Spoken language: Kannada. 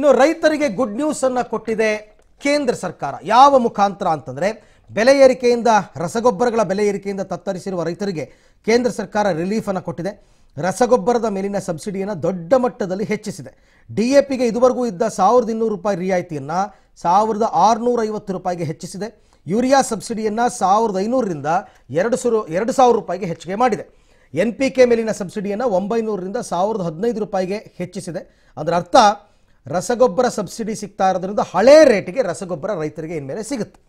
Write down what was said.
ಇನ್ನು ರೈತರಿಗೆ ಗುಡ್ ನ್ಯೂಸ್ ಅನ್ನು ಕೊಟ್ಟಿದೆ ಕೇಂದ್ರ ಸರ್ಕಾರ ಯಾವ ಮುಖಾಂತರ ಅಂತಂದರೆ ಬೆಲೆ ಏರಿಕೆಯಿಂದ ರಸಗೊಬ್ಬರಗಳ ಬೆಲೆ ಏರಿಕೆಯಿಂದ ತತ್ತರಿಸಿರುವ ರೈತರಿಗೆ ಕೇಂದ್ರ ಸರ್ಕಾರ ರಿಲೀಫನ್ನು ಕೊಟ್ಟಿದೆ ರಸಗೊಬ್ಬರದ ಮೇಲಿನ ಸಬ್ಸಿಡಿಯನ್ನು ದೊಡ್ಡ ಮಟ್ಟದಲ್ಲಿ ಹೆಚ್ಚಿಸಿದೆ ಡಿ ಎ ಪಿಗೆ ಇದುವರೆಗೂ ಇದ್ದ ಸಾವಿರದ ಇನ್ನೂರು ರೂಪಾಯಿ ರಿಯಾಯಿತಿಯನ್ನು ಸಾವಿರದ ಆರುನೂರೈವತ್ತು ರೂಪಾಯಿಗೆ ಹೆಚ್ಚಿಸಿದೆ ಯೂರಿಯಾ ಸಬ್ಸಿಡಿಯನ್ನು ಸಾವಿರದ ಐನೂರರಿಂದ ಎರಡು ಸಾವಿರ ಎರಡು ಸಾವಿರ ರೂಪಾಯಿಗೆ ಹೆಚ್ಚಿಗೆ ಮಾಡಿದೆ ಎನ್ ಪಿ ಕೆ ಮೇಲಿನ ಸಬ್ಸಿಡಿಯನ್ನು ಒಂಬೈನೂರರಿಂದ ಸಾವಿರದ ಹದಿನೈದು ರೂಪಾಯಿಗೆ ಹೆಚ್ಚಿಸಿದೆ ಅದರ ಅರ್ಥ ರಸಗೊಬ್ಬರ ಸಬ್ಸಿಡಿ ಸಿಗ್ತಾ ಇರೋದ್ರಿಂದ ಹಳೆ ರೇಟಿಗೆ ರಸಗೊಬ್ಬರ ರೈತರಿಗೆ ಇನ್ಮೇಲೆ ಸಿಗುತ್ತೆ